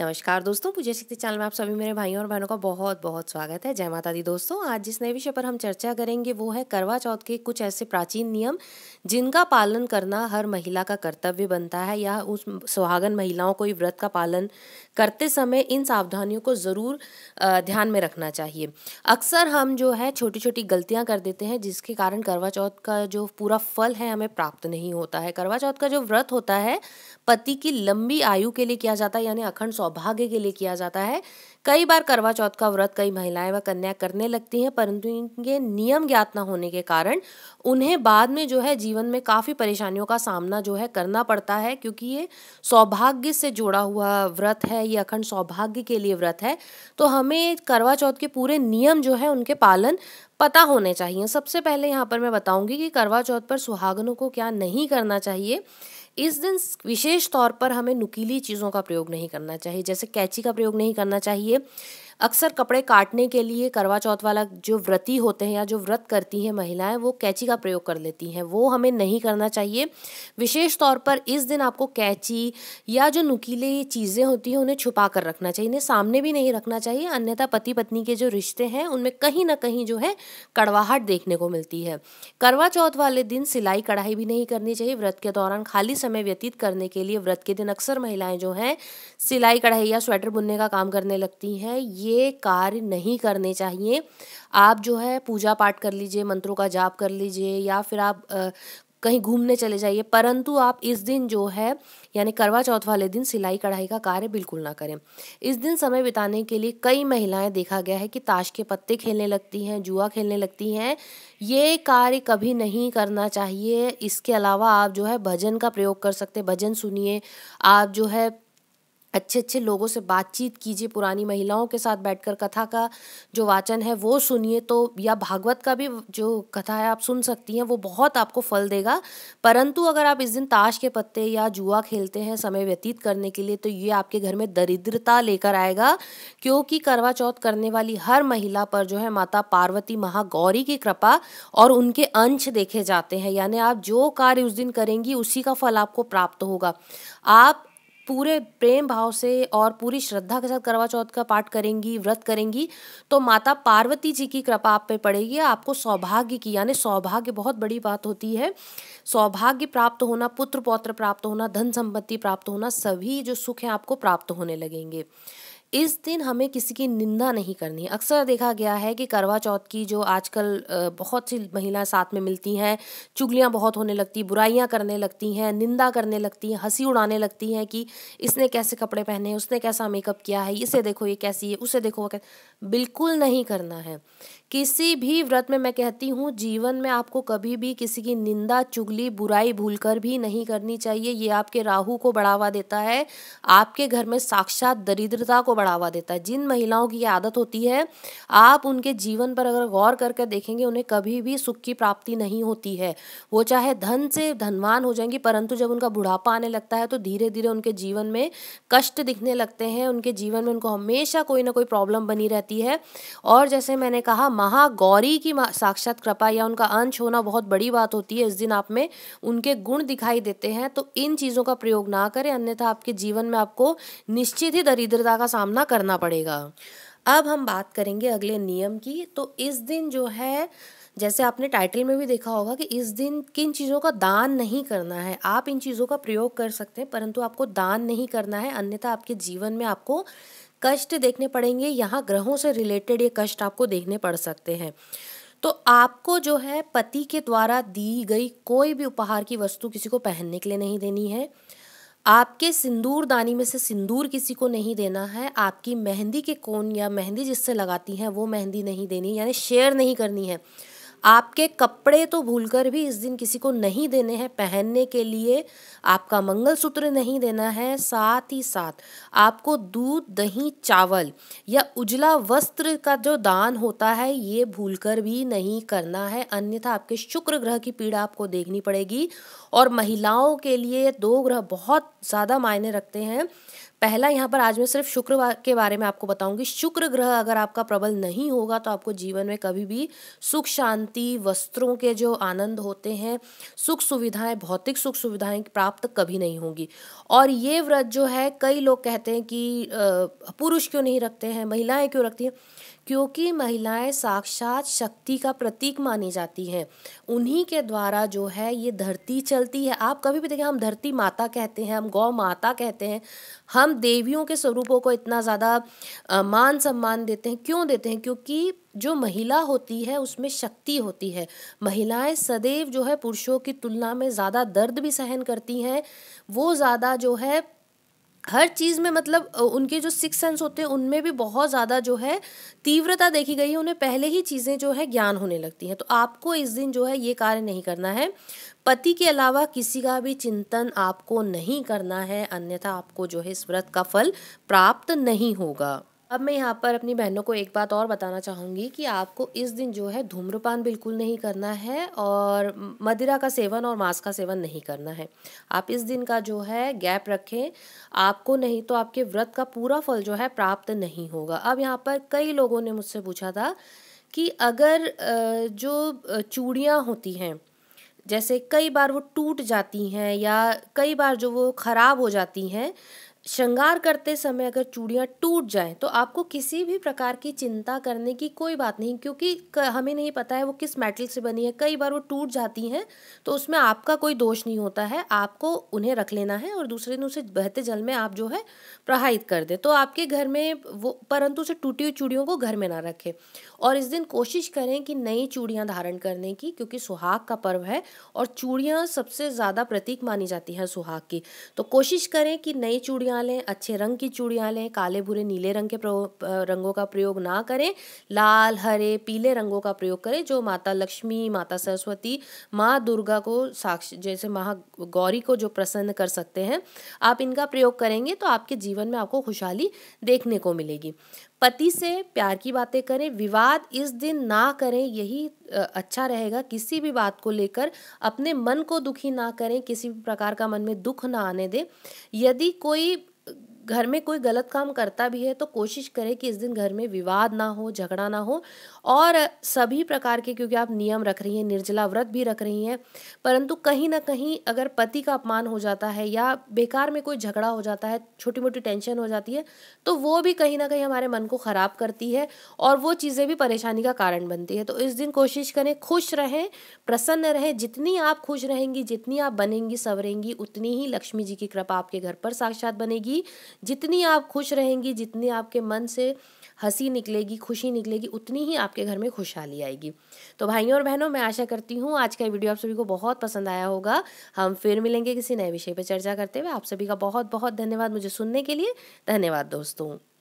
नमस्कार दोस्तों पूजा शक्ति चैनल में आप सभी मेरे भाइयों और बहनों का बहुत बहुत स्वागत है जय माता दी दोस्तों आज जिस नए विषय पर हम चर्चा करेंगे वो है करवा चौथ के कुछ ऐसे प्राचीन नियम जिनका पालन करना हर महिला का कर्तव्य बनता है या उस सुहागन महिलाओं को व्रत का पालन करते समय इन सावधानियों को ज़रूर ध्यान में रखना चाहिए अक्सर हम जो है छोटी छोटी गलतियाँ कर देते हैं जिसके कारण करवा चौथ का जो पूरा फल है हमें प्राप्त नहीं होता है करवा चौथ का जो व्रत होता है पति की लंबी आयु के लिए किया जाता है यानी अखंड सौभाग्य के लिए किया जाता है कई बार करवा चौथ का व्रत कई महिलाएं व कन्या करने लगती हैं परंतु इनके नियम ज्ञात न होने के कारण उन्हें बाद में जो है जीवन में काफ़ी परेशानियों का सामना जो है करना पड़ता है क्योंकि ये सौभाग्य से जुड़ा हुआ व्रत है ये अखंड सौभाग्य के लिए व्रत है तो हमें करवा चौथ के पूरे नियम जो है उनके पालन पता होने चाहिए सबसे पहले यहाँ पर मैं बताऊंगी कि करवा चौथ पर सुहागनों को क्या नहीं करना चाहिए इस दिन विशेष तौर पर हमें नुकीली चीज़ों का प्रयोग नहीं करना चाहिए जैसे कैची का प्रयोग नहीं करना चाहिए अक्सर कपड़े काटने के लिए करवा चौथ वाला जो व्रती होते हैं या जो व्रत करती हैं महिलाएं वो कैची का प्रयोग कर लेती हैं वो हमें नहीं करना चाहिए विशेष तौर पर इस दिन आपको कैची या जो नुकीले चीज़ें होती हैं उन्हें छुपा कर रखना चाहिए इन्हें सामने भी नहीं रखना चाहिए अन्यथा पति पत्नी के जो रिश्ते हैं उनमें कहीं ना कहीं जो है कड़वाहट देखने को मिलती है करवा चौथ वाले दिन सिलाई कढ़ाई भी नहीं करनी चाहिए व्रत के दौरान खाली समय व्यतीत करने के लिए व्रत के दिन अक्सर महिलाएं जो हैं सिलाई कढ़ाई या स्वेटर बुनने का काम करने लगती हैं ये कार्य नहीं करने चाहिए आप जो है पूजा पाठ कर लीजिए मंत्रों का जाप कर लीजिए या फिर आप कहीं घूमने चले जाइए परंतु आप इस दिन जो है यानी करवा चौथ वाले दिन सिलाई कढ़ाई का कार्य बिल्कुल ना करें इस दिन समय बिताने के लिए कई महिलाएं देखा गया है कि ताश के पत्ते खेलने लगती हैं जुआ खेलने लगती हैं ये कार्य कभी नहीं करना चाहिए इसके अलावा आप जो है भजन का प्रयोग कर सकते भजन सुनिए आप जो है अच्छे अच्छे लोगों से बातचीत कीजिए पुरानी महिलाओं के साथ बैठकर कथा का जो वाचन है वो सुनिए तो या भागवत का भी जो कथा है आप सुन सकती हैं वो बहुत आपको फल देगा परंतु अगर आप इस दिन ताश के पत्ते या जुआ खेलते हैं समय व्यतीत करने के लिए तो ये आपके घर में दरिद्रता लेकर आएगा क्योंकि करवा चौथ करने वाली हर महिला पर जो है माता पार्वती महागौरी की कृपा और उनके अंश देखे जाते हैं यानी आप जो कार्य उस दिन करेंगी उसी का फल आपको प्राप्त होगा आप पूरे प्रेम भाव से और पूरी श्रद्धा के साथ करवा चौथ का पाठ करेंगी व्रत करेंगी तो माता पार्वती जी की कृपा आप पे पड़ेगी आपको सौभाग्य की यानी सौभाग्य बहुत बड़ी बात होती है सौभाग्य प्राप्त होना पुत्र पौत्र प्राप्त होना धन संपत्ति प्राप्त होना सभी जो सुख हैं आपको प्राप्त होने लगेंगे इस दिन हमें किसी की निंदा नहीं करनी है अक्सर देखा गया है कि करवा चौथ की जो आजकल बहुत सी महिलाएं साथ में मिलती हैं चुगलियाँ बहुत होने लगती बुराइयाँ करने लगती हैं निंदा करने लगती हैं हंसी उड़ाने लगती हैं कि इसने कैसे कपड़े पहने हैं उसने कैसा मेकअप किया है इसे देखो ये कैसी है उसे देखो वो बिल्कुल नहीं करना है किसी भी व्रत में मैं कहती हूँ जीवन में आपको कभी भी किसी की निंदा चुगली बुराई भूल भी नहीं करनी चाहिए ये आपके राहू को बढ़ावा देता है आपके घर में साक्षात दरिद्रता को बढ़ावा देता है जिन महिलाओं की आदत होती है आप उनके जीवन पर अगर गौर करके देखेंगे उन्हें कभी भी सुख की प्राप्ति नहीं होती है वो चाहे धन से धनवान हो जाएंगी परंतु जब उनका बुढ़ापा आने लगता है तो धीरे धीरे उनके जीवन में कष्ट दिखने लगते हैं उनके जीवन में उनको हमेशा कोई ना कोई प्रॉब्लम बनी रहती है और जैसे मैंने कहा महागौरी की साक्षात कृपा या उनका अंश होना बहुत बड़ी बात होती है इस दिन आप में उनके गुण दिखाई देते हैं तो इन चीज़ों का प्रयोग ना करें अन्यथा आपके जीवन में आपको निश्चित ही दरिद्रता का सामना सामना करना पड़ेगा अब हम बात करेंगे अगले नियम की तो इस दिन जो है जैसे आपने टाइटल में भी देखा होगा कि इस दिन किन चीज़ों का दान नहीं करना है आप इन चीज़ों का प्रयोग कर सकते हैं परंतु आपको दान नहीं करना है अन्यथा आपके जीवन में आपको कष्ट देखने पड़ेंगे यहाँ ग्रहों से रिलेटेड ये कष्ट आपको देखने पड़ सकते हैं तो आपको जो है पति के द्वारा दी गई कोई भी उपहार की वस्तु किसी को पहनने के लिए नहीं देनी है आपके सिंदूर दानी में से सिंदूर किसी को नहीं देना है आपकी मेहंदी के कोन या मेहंदी जिससे लगाती हैं वो मेहंदी नहीं देनी यानी शेयर नहीं करनी है आपके कपड़े तो भूलकर भी इस दिन किसी को नहीं देने हैं पहनने के लिए आपका मंगलसूत्र नहीं देना है साथ ही साथ आपको दूध दही चावल या उजला वस्त्र का जो दान होता है ये भूलकर भी नहीं करना है अन्यथा आपके शुक्र ग्रह की पीड़ा आपको देखनी पड़ेगी और महिलाओं के लिए दो ग्रह बहुत ज़्यादा मायने रखते हैं पहला यहाँ पर आज मैं सिर्फ शुक्र के बारे में आपको बताऊंगी शुक्र ग्रह अगर आपका प्रबल नहीं होगा तो आपको जीवन में कभी भी सुख शांति वस्त्रों के जो आनंद होते हैं सुख सुविधाएं भौतिक सुख सुविधाएं प्राप्त कभी नहीं होंगी और ये व्रत जो है कई लोग कहते हैं कि पुरुष क्यों नहीं रखते हैं महिलाएं क्यों रखती हैं क्योंकि महिलाएं साक्षात शक्ति का प्रतीक मानी जाती हैं उन्हीं के द्वारा जो है ये धरती चलती है आप कभी भी देखें हम धरती माता कहते हैं हम गौ माता कहते हैं हम देवियों के स्वरूपों को इतना ज़्यादा मान सम्मान देते हैं क्यों देते हैं क्योंकि जो महिला होती है उसमें शक्ति होती है महिलाएं सदैव जो है पुरुषों की तुलना में ज़्यादा दर्द भी सहन करती हैं वो ज़्यादा जो है हर चीज़ में मतलब उनके जो सिक्स सेंस होते हैं उनमें भी बहुत ज़्यादा जो है तीव्रता देखी गई है उन्हें पहले ही चीज़ें जो है ज्ञान होने लगती हैं तो आपको इस दिन जो है ये कार्य नहीं करना है पति के अलावा किसी का भी चिंतन आपको नहीं करना है अन्यथा आपको जो है इस व्रत का फल प्राप्त नहीं होगा अब मैं यहाँ पर अपनी बहनों को एक बात और बताना चाहूँगी कि आपको इस दिन जो है धूम्रपान बिल्कुल नहीं करना है और मदिरा का सेवन और मांस का सेवन नहीं करना है आप इस दिन का जो है गैप रखें आपको नहीं तो आपके व्रत का पूरा फल जो है प्राप्त नहीं होगा अब यहाँ पर कई लोगों ने मुझसे पूछा था कि अगर जो चूड़ियाँ होती हैं जैसे कई बार वो टूट जाती हैं या कई बार जो वो ख़राब हो जाती हैं श्रृंगार करते समय अगर चूड़ियाँ टूट जाएं तो आपको किसी भी प्रकार की चिंता करने की कोई बात नहीं क्योंकि हमें नहीं पता है वो किस मेटल से बनी है कई बार वो टूट जाती हैं तो उसमें आपका कोई दोष नहीं होता है आपको उन्हें रख लेना है और दूसरे दिन उसे बहते जल में आप जो है प्रवाहित कर दें तो आपके घर में वो परंतु उसे टूटी हुई चूड़ियों को घर में ना रखें और इस दिन कोशिश करें कि नई चूड़ियाँ धारण करने की क्योंकि सुहाग का पर्व है और चूड़ियाँ सबसे ज़्यादा प्रतीक मानी जाती हैं सुहाग की तो कोशिश करें कि नई चूड़ियाँ चूड़ियाँ लें अच्छे रंग की चूड़ियाँ लें काले भूरे नीले रंग के रंगों का प्रयोग ना करें लाल हरे पीले रंगों का प्रयोग करें जो माता लक्ष्मी माता सरस्वती माँ दुर्गा को साक्ष जैसे महा गौरी को जो प्रसन्न कर सकते हैं आप इनका प्रयोग करेंगे तो आपके जीवन में आपको खुशहाली देखने को मिलेगी पति से प्यार की बातें करें विवाद इस दिन ना करें यही अच्छा रहेगा किसी भी बात को लेकर अपने मन को दुखी ना करें किसी भी प्रकार का मन में दुख ना आने दें यदि कोई घर में कोई गलत काम करता भी है तो कोशिश करें कि इस दिन घर में विवाद ना हो झगड़ा ना हो और सभी प्रकार के क्योंकि आप नियम रख रही हैं निर्जला व्रत भी रख रही हैं परंतु कहीं ना कहीं अगर पति का अपमान हो जाता है या बेकार में कोई झगड़ा हो जाता है छोटी मोटी टेंशन हो जाती है तो वो भी कहीं ना कहीं हमारे मन को ख़राब करती है और वो चीज़ें भी परेशानी का कारण बनती है तो इस दिन कोशिश करें खुश रहें प्रसन्न रहें जितनी आप खुश रहेंगी जितनी आप बनेंगी संवरेंगी उतनी ही लक्ष्मी जी की कृपा आपके घर पर साक्षात बनेगी जितनी आप खुश रहेंगी जितनी आपके मन से हंसी निकलेगी खुशी निकलेगी उतनी ही आपके घर में खुशहाली आएगी तो भाइयों और बहनों मैं आशा करती हूँ आज का वीडियो आप सभी को बहुत पसंद आया होगा हम फिर मिलेंगे किसी नए विषय पर चर्चा करते हुए आप सभी का बहुत बहुत धन्यवाद मुझे सुनने के लिए धन्यवाद दोस्तों